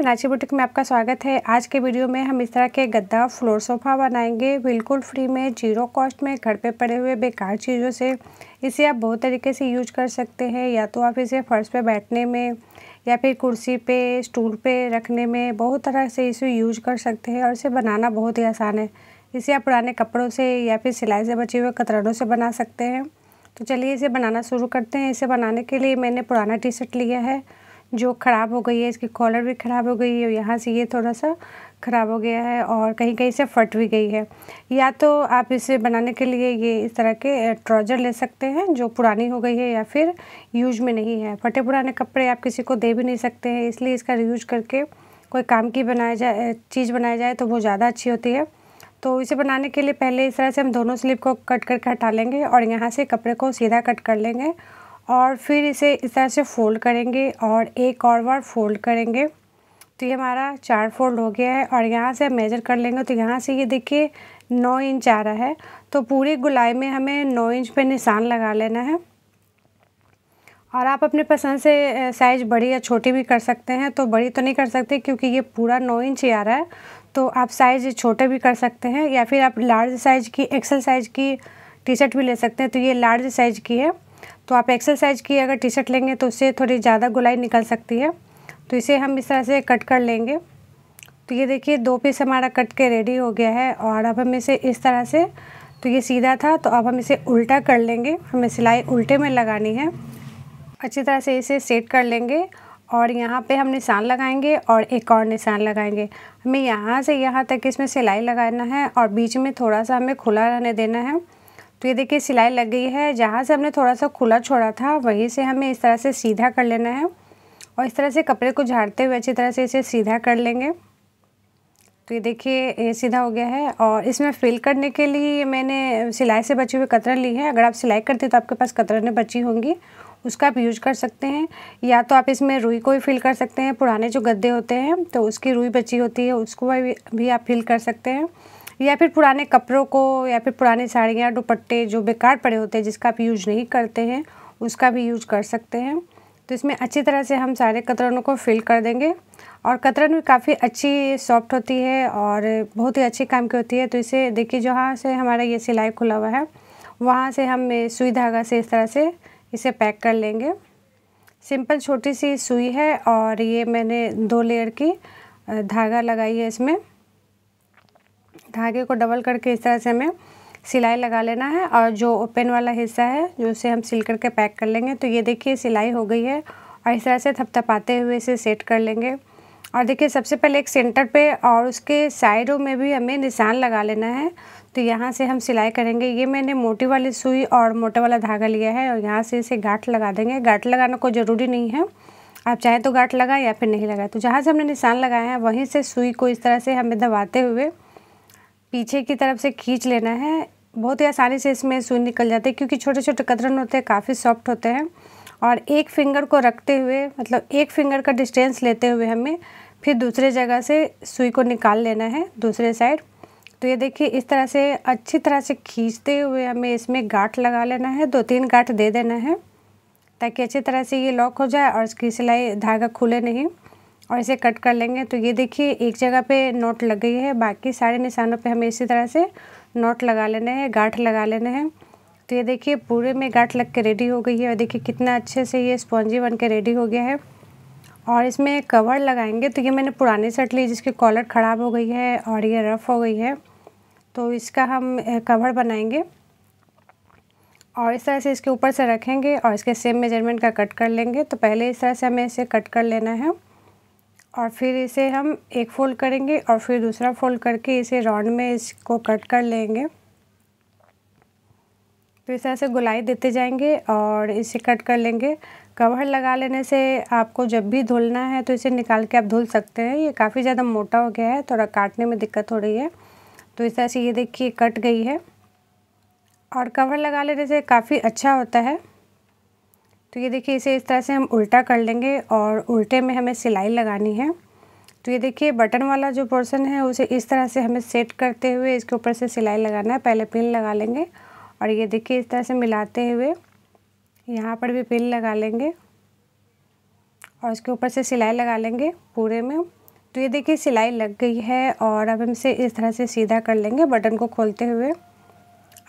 Meenakshi boutique में आपका स्वागत है आज के वीडियो में हम इस तरह के गद्दा फ्लोर सोफ़ा बनाएंगे बिल्कुल फ्री में जीरो कॉस्ट में घर पे पड़े हुए बेकार चीज़ों से इसे आप बहुत तरीके से यूज कर सकते हैं या तो आप इसे फर्श पे बैठने में या फिर कुर्सी पे स्टूल पे रखने में बहुत तरह से इसे यूज कर सकते हैं और इसे बनाना बहुत ही आसान है इसे आप पुराने कपड़ों से या फिर सिलाई से बचे हुए कतरनों से बना सकते हैं तो चलिए इसे बनाना शुरू करते हैं इसे बनाने के लिए मैंने पुराना टी शर्ट लिया है जो ख़राब हो गई है इसकी कॉलर भी ख़राब हो गई है यहाँ से ये थोड़ा सा ख़राब हो गया है और कहीं कहीं से फट भी गई है या तो आप इसे बनाने के लिए ये इस तरह के ट्राउज़र ले सकते हैं जो पुरानी हो गई है या फिर यूज में नहीं है फटे पुराने कपड़े आप किसी को दे भी नहीं सकते हैं इसलिए इसका यूज करके कोई काम की बनाया जाए चीज़ बनाया जाए तो वो ज़्यादा अच्छी होती है तो इसे बनाने के लिए पहले इस तरह से हम दोनों स्लीप को कट करके हटा लेंगे और यहाँ से कपड़े को सीधा कट कर लेंगे और फिर इसे इस तरह से फोल्ड करेंगे और एक और बार फोल्ड करेंगे तो ये हमारा चार फोल्ड हो गया है और यहाँ से मेजर कर लेंगे तो यहाँ से ये देखिए नौ इंच आ रहा है तो पूरी गुलाई में हमें नौ इंच पे निशान लगा लेना है और आप अपने पसंद से साइज़ बड़ी या छोटी भी कर सकते हैं तो बड़ी तो नहीं कर सकते क्योंकि ये पूरा नौ इंच ही आ रहा है तो आप साइज़ छोटे भी कर सकते हैं या फिर आप लार्ज साइज़ की एक्सल साइज़ की टी शर्ट भी ले सकते हैं तो ये लार्ज साइज़ की है तो आप एक्सरसाइज की अगर टी शर्ट लेंगे तो उससे थोड़ी ज़्यादा गुलाई निकल सकती है तो इसे हम इस तरह से कट कर लेंगे तो ये देखिए दो पीस हमारा कट के रेडी हो गया है और अब हम इसे इस तरह से तो ये सीधा था तो अब हम इसे उल्टा कर लेंगे हमें सिलाई उल्टे में लगानी है अच्छी तरह से इसे सेट कर लेंगे और यहाँ पे हम निशान लगाएंगे और एक और निशान लगाएंगे हमें यहाँ से यहाँ तक इसमें सिलाई लगाना है और बीच में थोड़ा सा हमें खुला रहने देना है तो ये देखिए सिलाई लग गई है जहाँ से हमने थोड़ा सा खुला छोड़ा था वहीं से हमें इस तरह से सीधा कर लेना है और इस तरह से कपड़े को झाड़ते हुए अच्छी तरह से इसे सीधा कर लेंगे तो ये देखिए ये सीधा हो गया है और इसमें फिल करने के लिए मैंने सिलाई से बची हुई कतरन ली है अगर आप सिलाई करते हैं तो आपके पास कतरन बची होंगी उसका आप यूज कर सकते हैं या तो आप इसमें रुई को भी फिल कर सकते हैं पुराने जो गद्दे होते हैं तो उसकी रुई बची होती है उसको भी आप फिल कर सकते हैं या फिर पुराने कपड़ों को या फिर पुराने साड़ियाँ दुपट्टे जो बेकार पड़े होते हैं जिसका आप यूज नहीं करते हैं उसका भी यूज कर सकते हैं तो इसमें अच्छी तरह से हम सारे कतरनों को फिल कर देंगे और कतरन भी काफ़ी अच्छी सॉफ्ट होती है और बहुत ही अच्छी काम की होती है तो इसे देखिए जहाँ से हमारा ये सिलाई खुला हुआ है वहाँ से हम सुई धागा से इस तरह से इसे पैक कर लेंगे सिंपल छोटी सी सुई है और ये मैंने दो लेयर की धागा लगाई है इसमें धागे को डबल करके इस तरह से हमें सिलाई लगा लेना है और जो ओपन वाला हिस्सा है जो उसे हम सिल करके पैक कर लेंगे तो ये देखिए सिलाई हो गई है और इस तरह से थपथपाते हुए इसे सेट कर लेंगे और देखिए सबसे पहले एक सेंटर पे और उसके साइडों में भी हमें निशान लगा लेना है तो यहाँ से हम सिलाई करेंगे ये मैंने मोटी वाली सुई और मोटा वाला धागा लिया है और यहाँ से इसे गाँट लगा देंगे गाँट लगाना कोई ज़रूरी नहीं है आप चाहे तो गाँट लगाएं या फिर नहीं लगाएं तो जहाँ से हमने निशान लगाया है वहीं से सुई को इस तरह से हमें दबाते हुए पीछे की तरफ से खींच लेना है बहुत ही आसानी से इसमें सुई निकल जाती है क्योंकि छोटे छोटे कतरन होते हैं काफ़ी सॉफ्ट होते हैं और एक फिंगर को रखते हुए मतलब एक फिंगर का डिस्टेंस लेते हुए हमें फिर दूसरे जगह से सुई को निकाल लेना है दूसरे साइड तो ये देखिए इस तरह से अच्छी तरह से खींचते हुए हमें इसमें गांठ लगा लेना है दो तीन गाठ दे देना है ताकि अच्छी तरह से ये लॉक हो जाए और इसकी सिलाई धागा खुले नहीं और इसे कट कर लेंगे तो ये देखिए एक जगह पे नोट लग गई है बाकी सारे निशानों पे हमें इसी तरह से नोट लगा लेने हैं गाठ लगा लेने हैं तो ये देखिए पूरे में गाठ लग के रेडी हो गई है और देखिए कितना अच्छे से ये स्पॉन्जी बन के रेडी हो गया है और इसमें कवर लगाएंगे तो ये मैंने पुरानी शर्ट ली जिसकी कॉलर ख़राब हो गई है और ये रफ़ हो गई है तो इसका हम कवर बनाएंगे और इस तरह से इसके ऊपर से रखेंगे और इसके सेम मेजरमेंट का कट कर लेंगे तो पहले इस तरह से हमें इसे कट कर लेना है और फिर इसे हम एक फोल्ड करेंगे और फिर दूसरा फोल्ड करके इसे राउंड में इसको कट कर लेंगे तो इस तरह से गुलाई देते जाएंगे और इसे कट कर लेंगे कवर लगा लेने से आपको जब भी धुलना है तो इसे निकाल के आप धुल सकते हैं ये काफ़ी ज़्यादा मोटा हो गया है थोड़ा काटने में दिक्कत हो रही है तो इस तरह से ये देखिए कट गई है और कवर लगा लेने से काफ़ी अच्छा होता है तो ये देखिए इसे इस तरह से हम उल्टा कर लेंगे और उल्टे में हमें सिलाई लगानी है तो ये देखिए बटन वाला जो पोर्सन है उसे इस तरह से हमें सेट करते हुए इसके ऊपर से सिलाई लगाना है पहले पिन लगा लेंगे और ये देखिए इस तरह से मिलाते हुए यहाँ पर भी पिन लगा लेंगे और इसके ऊपर से सिलाई लगा लेंगे पूरे में तो ये देखिए सिलाई लग गई है और अब हम इसे इस तरह से सीधा कर लेंगे बटन को खोलते हुए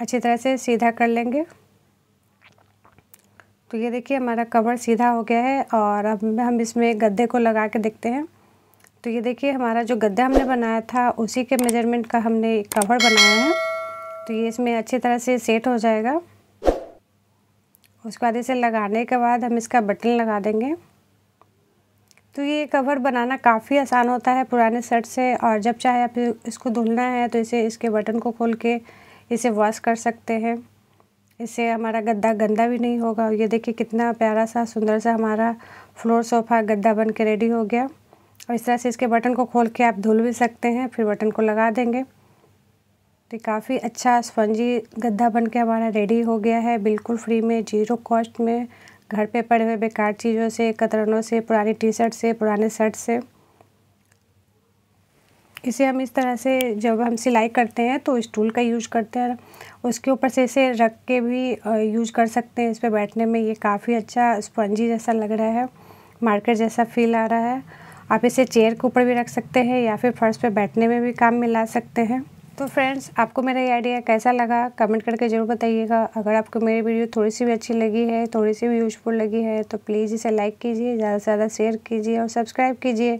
अच्छी तरह से सीधा कर लेंगे तो ये देखिए हमारा कवर सीधा हो गया है और अब हम इसमें गद्दे को लगा के देखते हैं तो ये देखिए हमारा जो गद्दा हमने बनाया था उसी के मेजरमेंट का हमने कवर बनाया है तो ये इसमें अच्छी तरह से सेट हो जाएगा उसके बाद इसे लगाने के बाद हम इसका बटन लगा देंगे तो ये कवर बनाना काफ़ी आसान होता है पुराने शर्ट से और जब चाहे आप इसको धुलना है तो इसे इसके बटन को खोल के इसे वॉश कर सकते हैं इससे हमारा गद्दा गंदा भी नहीं होगा ये देखिए कितना प्यारा सा सुंदर सा हमारा फ्लोर सोफ़ा गद्दा बन के रेडी हो गया और इस तरह से इसके बटन को खोल के आप धुल भी सकते हैं फिर बटन को लगा देंगे तो काफ़ी अच्छा स्पंजी गद्दा बन के हमारा रेडी हो गया है बिल्कुल फ्री में जीरो कॉस्ट में घर पे पड़े हुए बेकार चीज़ों से कतरनों से पुरानी टी शर्ट से पुराने शर्ट से इसे हम इस तरह से जब हम सिलाई करते हैं तो स्टूल का यूज करते हैं उसके ऊपर से इसे रख के भी यूज कर सकते हैं इस पर बैठने में ये काफ़ी अच्छा स्पंजी जैसा लग रहा है मार्केट जैसा फील आ रहा है आप इसे चेयर के ऊपर भी रख सकते हैं या फिर फर्श पे बैठने में भी काम में ला सकते हैं तो फ्रेंड्स आपको मेरा ये आइडिया कैसा लगा कमेंट करके ज़रूर बताइएगा अगर आपको मेरी वीडियो थोड़ी सी भी अच्छी लगी है थोड़ी सी भी यूजफुल लगी है तो प्लीज़ इसे लाइक कीजिए ज़्यादा से ज़्यादा शेयर कीजिए और सब्सक्राइब कीजिए